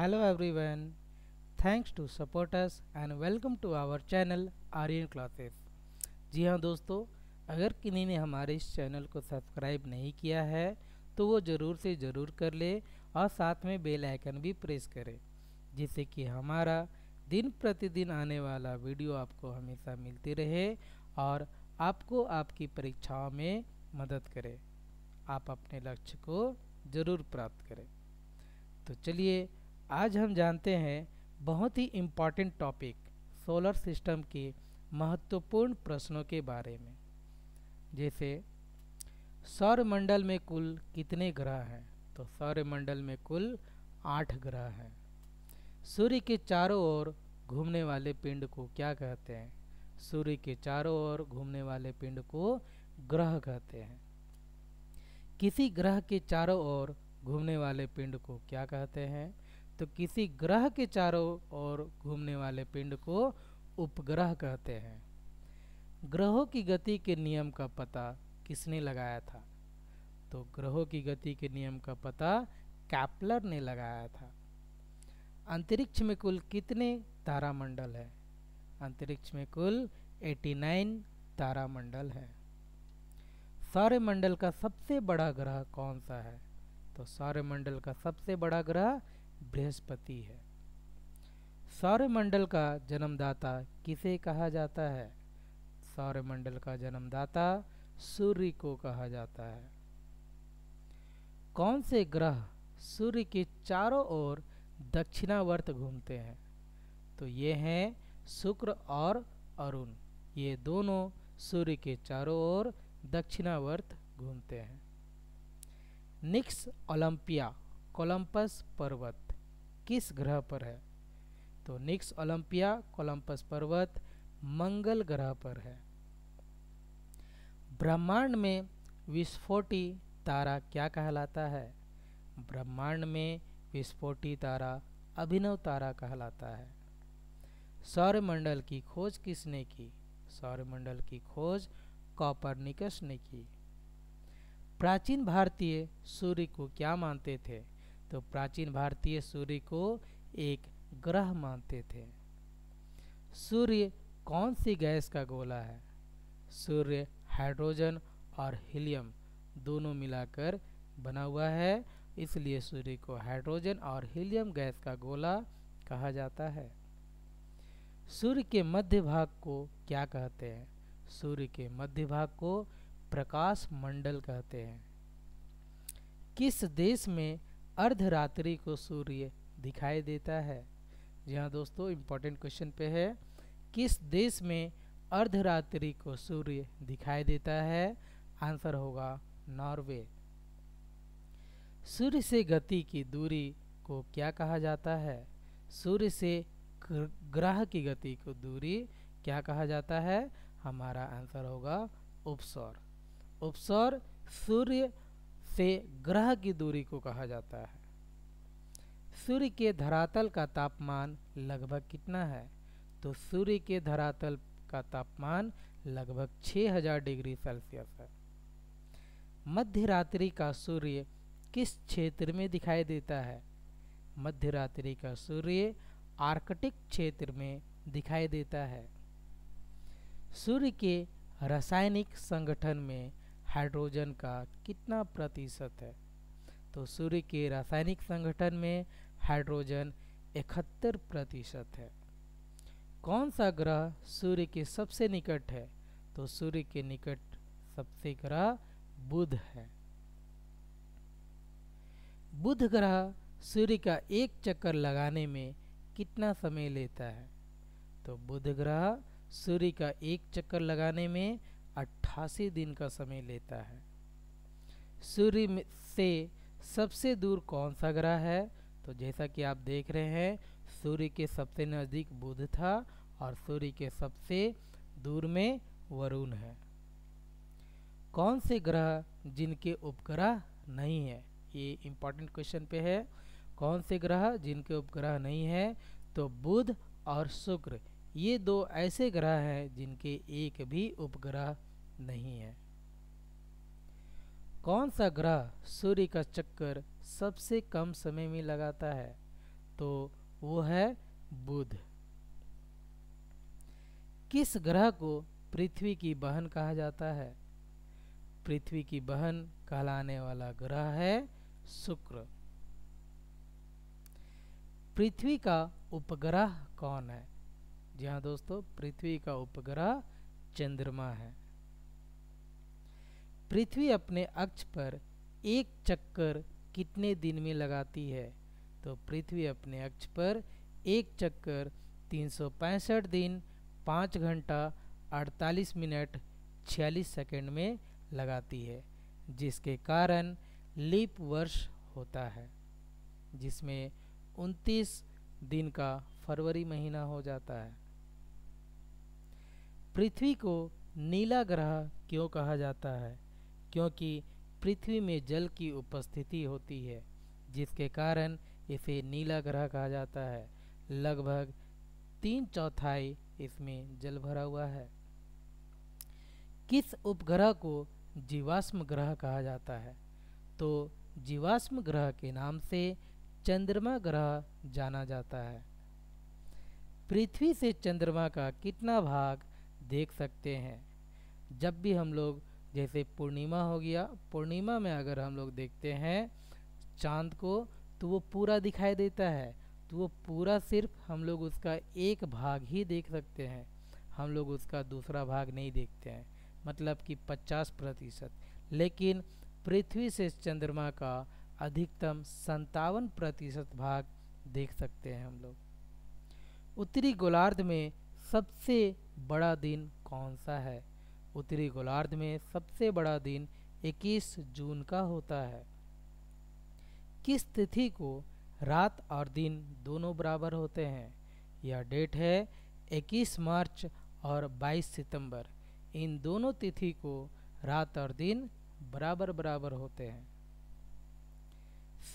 Hello everyone, thanks to support us and welcome to our channel Aryan Classes. जी हाँ दोस्तों अगर किन्हीं ने हमारे इस चैनल को सब्सक्राइब नहीं किया है तो वो ज़रूर से ज़रूर कर ले और साथ में बेल आइकन भी प्रेस करें जिससे कि हमारा दिन प्रतिदिन आने वाला वीडियो आपको हमेशा मिलती रहे और आपको आपकी परीक्षाओं में मदद करे आप अपने लक्ष्य को ज़रूर प्राप्त करें तो चलिए आज हम जानते हैं बहुत ही इम्पॉर्टेंट टॉपिक सोलर सिस्टम के महत्वपूर्ण प्रश्नों के बारे में जैसे सौरमंडल में कुल कितने ग्रह हैं तो सौरमंडल में कुल आठ ग्रह हैं सूर्य के चारों ओर घूमने वाले पिंड को क्या कहते हैं सूर्य के चारों ओर घूमने वाले पिंड को ग्रह कहते हैं किसी ग्रह के चारों ओर घूमने वाले पिंड को क्या कहते हैं तो किसी ग्रह के चारों ओर घूमने वाले पिंड को उपग्रह कहते हैं ग्रहों की गति के नियम का पता किसने लगाया था तो ग्रहों की गति के नियम का पता कैप्लर ने लगाया था अंतरिक्ष में कुल कितने तारामंडल हैं अंतरिक्ष में कुल 89 तारामंडल है सौर्यमंडल का सबसे बड़ा ग्रह कौन सा है तो सौर्यमंडल का सबसे बड़ा ग्रह बृहस्पति है सौरमंडल का जन्मदाता किसे कहा जाता है सौरमंडल का जन्मदाता सूर्य को कहा जाता है कौन से ग्रह सूर्य के चारों ओर दक्षिणावर्त घूमते हैं तो ये हैं शुक्र और अरुण ये दोनों सूर्य के चारों ओर दक्षिणावर्त घूमते हैं निक्स ओलंपिया कोलंपस पर्वत किस ग्रह पर है तो निक्स ओलंपिया कोलंपस पर्वत मंगल ग्रह पर है ब्रह्मांड में विस्फोटी तारा क्या कहलाता है ब्रह्मांड में विस्फोटी तारा अभिनव तारा कहलाता है सौरमंडल की खोज किसने की सौरमंडल की खोज कॉपरनिकस ने की प्राचीन भारतीय सूर्य को क्या मानते थे तो प्राचीन भारतीय सूर्य को एक ग्रह मानते थे सूर्य कौन सी गैस का गोला है सूर्य हाइड्रोजन और हीलियम दोनों मिलाकर बना हुआ है इसलिए सूर्य को हाइड्रोजन और हीलियम गैस का गोला कहा जाता है सूर्य के मध्य भाग को क्या कहते हैं सूर्य के मध्य भाग को प्रकाश मंडल कहते हैं किस देश में अर्धरात्रि को सूर्य दिखाई देता है जी हाँ दोस्तों इम्पोर्टेंट क्वेश्चन पे है किस देश में अर्धरात्रि को सूर्य दिखाई देता है आंसर होगा नॉर्वे सूर्य से गति की दूरी को क्या कहा जाता है सूर्य से ग्रह की गति को दूरी क्या कहा जाता है हमारा आंसर होगा उपसौर उपसौर सूर्य से ग्रह की दूरी को कहा जाता है सूर्य के धरातल का तापमान लगभग कितना है तो सूर्य के धरातल का तापमान लगभग 6000 डिग्री सेल्सियस है मध्य रात्रि का सूर्य किस क्षेत्र में दिखाई देता है मध्य रात्रि का सूर्य आर्कटिक क्षेत्र में दिखाई देता है सूर्य के रासायनिक संगठन में हाइड्रोजन का कितना प्रतिशत है तो सूर्य के रासायनिक संगठन में हाइड्रोजन इकहत्तर प्रतिशत है कौन सा ग्रह सूर्य के सबसे निकट है तो सूर्य के निकट सबसे ग्रह बुध है बुध ग्रह सूर्य का एक चक्कर लगाने में कितना समय लेता है तो बुध ग्रह सूर्य का एक चक्कर लगाने में अट्ठासी दिन का समय लेता है सूर्य से सबसे दूर कौन सा ग्रह है तो जैसा कि आप देख रहे हैं सूर्य के सबसे नज़दीक बुध था और सूर्य के सबसे दूर में वरुण है कौन से ग्रह जिनके उपग्रह नहीं है ये इम्पोर्टेंट क्वेश्चन पे है कौन से ग्रह जिनके उपग्रह नहीं है तो बुध और शुक्र ये दो ऐसे ग्रह हैं जिनके एक भी उपग्रह नहीं है कौन सा ग्रह सूर्य का चक्कर सबसे कम समय में लगाता है तो वो है बुध किस ग्रह को पृथ्वी की बहन कहा जाता है पृथ्वी की बहन कहलाने वाला ग्रह है शुक्र पृथ्वी का उपग्रह कौन है जी हाँ दोस्तों पृथ्वी का उपग्रह चंद्रमा है पृथ्वी अपने अक्ष पर एक चक्कर कितने दिन में लगाती है तो पृथ्वी अपने अक्ष पर एक चक्कर 365 दिन 5 घंटा 48 मिनट 46 सेकंड में लगाती है जिसके कारण लीप वर्ष होता है जिसमें 29 दिन का फरवरी महीना हो जाता है पृथ्वी को नीला ग्रह क्यों कहा जाता है क्योंकि पृथ्वी में जल की उपस्थिति होती है जिसके कारण इसे नीला ग्रह कहा जाता है लगभग तीन चौथाई इसमें जल भरा हुआ है किस उपग्रह को जीवाश्म ग्रह कहा जाता है तो जीवाश्म ग्रह के नाम से चंद्रमा ग्रह जाना जाता है पृथ्वी से चंद्रमा का कितना भाग देख सकते हैं जब भी हम लोग जैसे पूर्णिमा हो गया पूर्णिमा में अगर हम लोग देखते हैं चांद को तो वो पूरा दिखाई देता है तो वो पूरा सिर्फ हम लोग उसका एक भाग ही देख सकते हैं हम लोग उसका दूसरा भाग नहीं देखते हैं मतलब कि 50 प्रतिशत लेकिन पृथ्वी से चंद्रमा का अधिकतम संतावन प्रतिशत भाग देख सकते हैं हम लोग उत्तरी गोलार्ध में सबसे बड़ा दिन कौन सा है उत्तरी गोलार्ध में सबसे बड़ा दिन 21 जून का होता है किस तिथि को रात और दिन दोनों बराबर होते हैं यह डेट है 21 मार्च और 22 सितंबर इन दोनों तिथि को रात और दिन बराबर बराबर होते हैं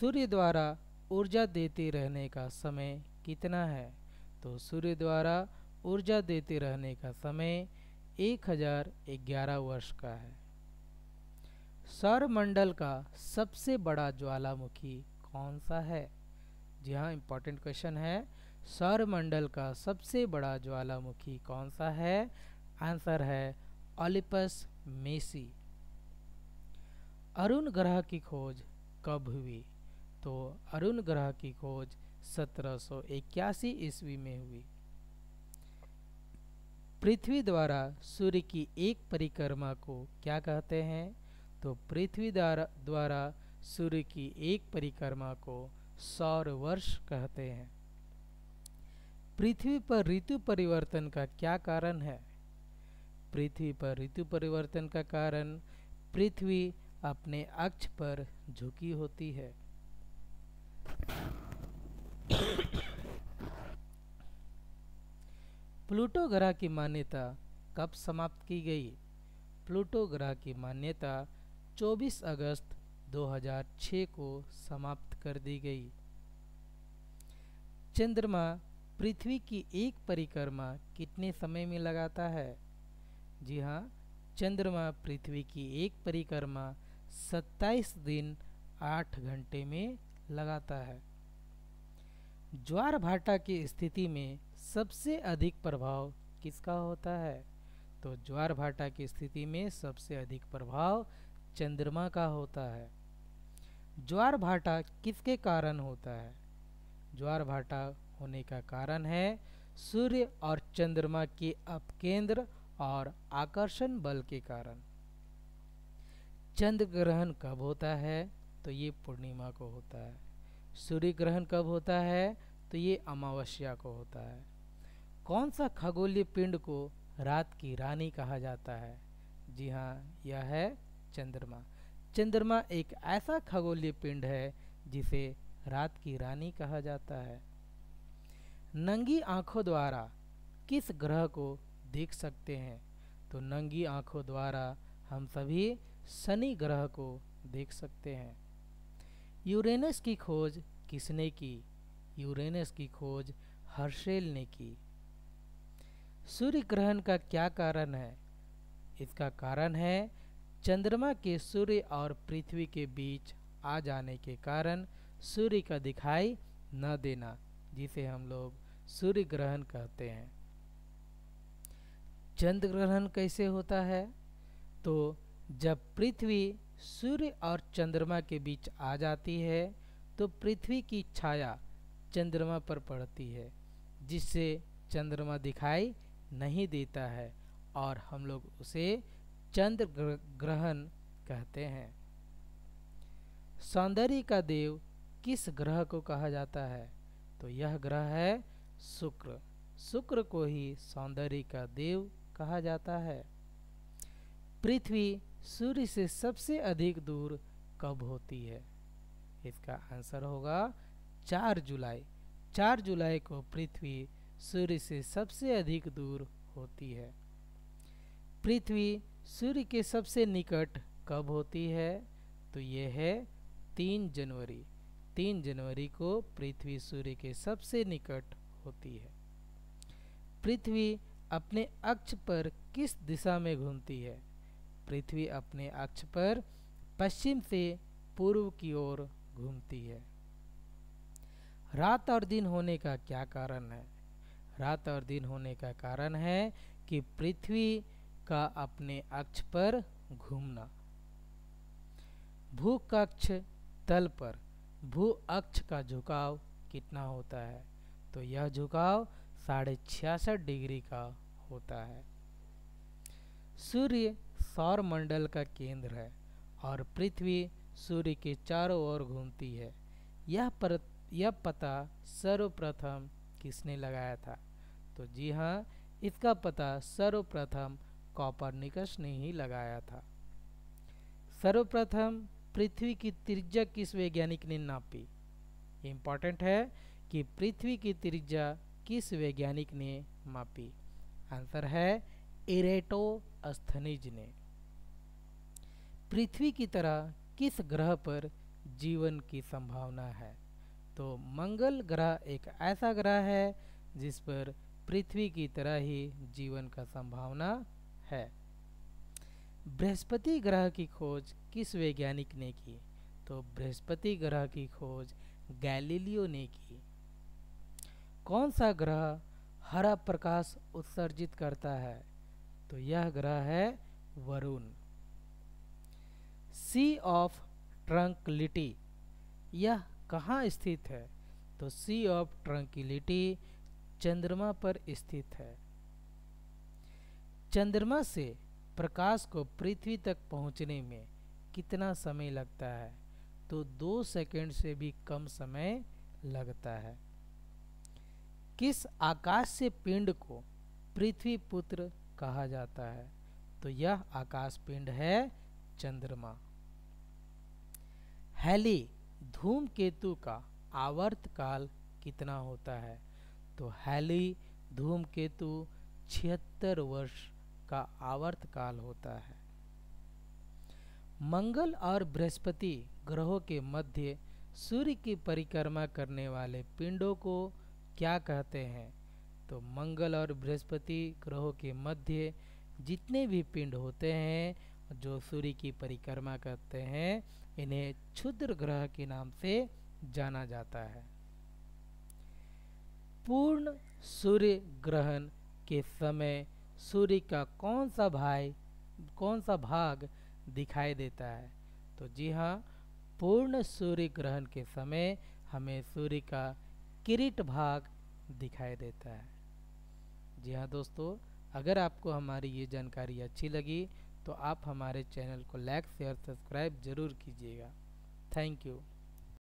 सूर्य द्वारा ऊर्जा देते रहने का समय कितना है तो सूर्य द्वारा ऊर्जा देते रहने का समय एक हजार ग्यारह वर्ष का है सौरमंडल का सबसे बड़ा ज्वालामुखी कौन सा है जी हाँ इम्पोर्टेंट क्वेश्चन है सौरमंडल का सबसे बड़ा ज्वालामुखी कौन सा है आंसर है ओलिपस मेसी अरुण ग्रह की खोज कब हुई तो अरुण ग्रह की खोज सत्रह ईस्वी में हुई पृथ्वी द्वारा सूर्य की एक परिक्रमा को क्या कहते हैं तो पृथ्वी द्वारा सूर्य की एक परिक्रमा को सौर वर्ष कहते हैं पृथ्वी पर ऋतु परिवर्तन का क्या कारण है पृथ्वी पर ऋतु परिवर्तन का कारण पृथ्वी अपने अक्ष पर झुकी होती है प्लूटो ग्रह की मान्यता कब समाप्त की गई प्लूटो ग्रह की मान्यता 24 अगस्त 2006 को समाप्त कर दी गई चंद्रमा पृथ्वी की एक परिक्रमा कितने समय में लगाता है जी हाँ चंद्रमा पृथ्वी की एक परिक्रमा 27 दिन 8 घंटे में लगाता है ज्वार भाटा की स्थिति में सबसे अधिक प्रभाव किसका होता है तो ज्वार भाटा की स्थिति में सबसे अधिक प्रभाव चंद्रमा का होता है ज्वार भाटा किसके कारण होता है ज्वार भाटा होने का कारण है सूर्य और चंद्रमा के अपकेंद्र और आकर्षण बल के कारण चंद्र ग्रहण कब होता है तो ये पूर्णिमा को होता है सूर्य ग्रहण कब होता है तो ये अमावस्या को होता है कौन सा खगोलीय पिंड को रात की रानी कहा जाता है जी हाँ यह है चंद्रमा चंद्रमा एक ऐसा खगोलीय पिंड है जिसे रात की रानी कहा जाता है नंगी आंखों द्वारा किस ग्रह को देख सकते हैं तो नंगी आंखों द्वारा हम सभी शनि ग्रह को देख सकते हैं यूरेनस की खोज किसने की यूरेनस की खोज हर्षेल ने की सूर्य ग्रहण का क्या कारण है इसका कारण है चंद्रमा के सूर्य और पृथ्वी के बीच आ जाने के कारण सूर्य का दिखाई न देना जिसे हम लोग सूर्य ग्रहण कहते हैं चंद्र ग्रहण कैसे होता है तो जब पृथ्वी सूर्य और चंद्रमा के बीच आ जाती है तो पृथ्वी की छाया चंद्रमा पर पड़ती है जिससे चंद्रमा दिखाई नहीं देता है और हम लोग उसे चंद्र ग्रहण कहते हैं सौंदर्य का देव किस ग्रह को कहा जाता है तो यह ग्रह है शुक्र शुक्र को ही सौंदर्य का देव कहा जाता है पृथ्वी सूर्य से सबसे अधिक दूर कब होती है इसका आंसर होगा चार जुलाई चार जुलाई को पृथ्वी सूर्य से सबसे अधिक दूर होती है पृथ्वी सूर्य के सबसे निकट कब होती है तो यह है तीन जनवरी तीन जनवरी को पृथ्वी सूर्य के सबसे निकट होती है पृथ्वी अपने अक्ष पर किस दिशा में घूमती है पृथ्वी अपने अक्ष पर पश्चिम से पूर्व की ओर घूमती है रात और दिन होने का क्या कारण है रात और दिन होने का कारण है कि पृथ्वी का अपने अक्ष पर घूमना भू कक्ष तल पर भू अक्ष का झुकाव कितना होता है तो यह झुकाव साढ़े छियासठ डिग्री का होता है सूर्य सौर मंडल का केंद्र है और पृथ्वी सूर्य के चारों ओर घूमती है यह पर यह पता सर्वप्रथम किसने लगाया था तो जी हाँ इसका पता सर्वप्रथम कॉपरनिकस ने ही लगाया था सर्वप्रथम पृथ्वी की त्रिज्या किस वैज्ञानिक ने नापी इम्पॉर्टेंट है कि पृथ्वी की त्रिज्या किस वैज्ञानिक ने मापी आंसर है इरेटो अस्थनिज ने पृथ्वी की तरह किस ग्रह पर जीवन की संभावना है तो मंगल ग्रह एक ऐसा ग्रह है जिस पर पृथ्वी की तरह ही जीवन का संभावना है बृहस्पति ग्रह की खोज किस वैज्ञानिक ने की तो बृहस्पति ग्रह की खोज गैलीलियो ने की कौन सा ग्रह हरा प्रकाश उत्सर्जित करता है तो यह ग्रह है वरुण सी ऑफ ट्रंकलिटी यह कहाँ स्थित है तो सी ऑफ ट्रंकिलिटी चंद्रमा पर स्थित है चंद्रमा से प्रकाश को पृथ्वी तक पहुंचने में कितना समय लगता है तो दो सेकंड से भी कम समय लगता है किस आकाश से पिंड को पृथ्वी पुत्र कहा जाता है तो यह आकाश पिंड है चंद्रमा हेली धूमकेतु का आवर्त काल कितना होता है तो हैली धूमकेतु छिहत्तर वर्ष का आवर्त काल होता है मंगल और बृहस्पति ग्रहों के मध्य सूर्य की परिक्रमा करने वाले पिंडों को क्या कहते हैं तो मंगल और बृहस्पति ग्रहों के मध्य जितने भी पिंड होते हैं जो सूर्य की परिक्रमा करते हैं इन्हें क्षुद्र ग्रह के नाम से जाना जाता है पूर्ण सूर्य ग्रहण के समय सूर्य का कौन सा भाई कौन सा भाग दिखाई देता है तो जी हाँ पूर्ण सूर्य ग्रहण के समय हमें सूर्य का किरीट भाग दिखाई देता है जी हाँ दोस्तों अगर आपको हमारी ये जानकारी अच्छी लगी तो आप हमारे चैनल को लाइक शेयर सब्सक्राइब ज़रूर कीजिएगा थैंक यू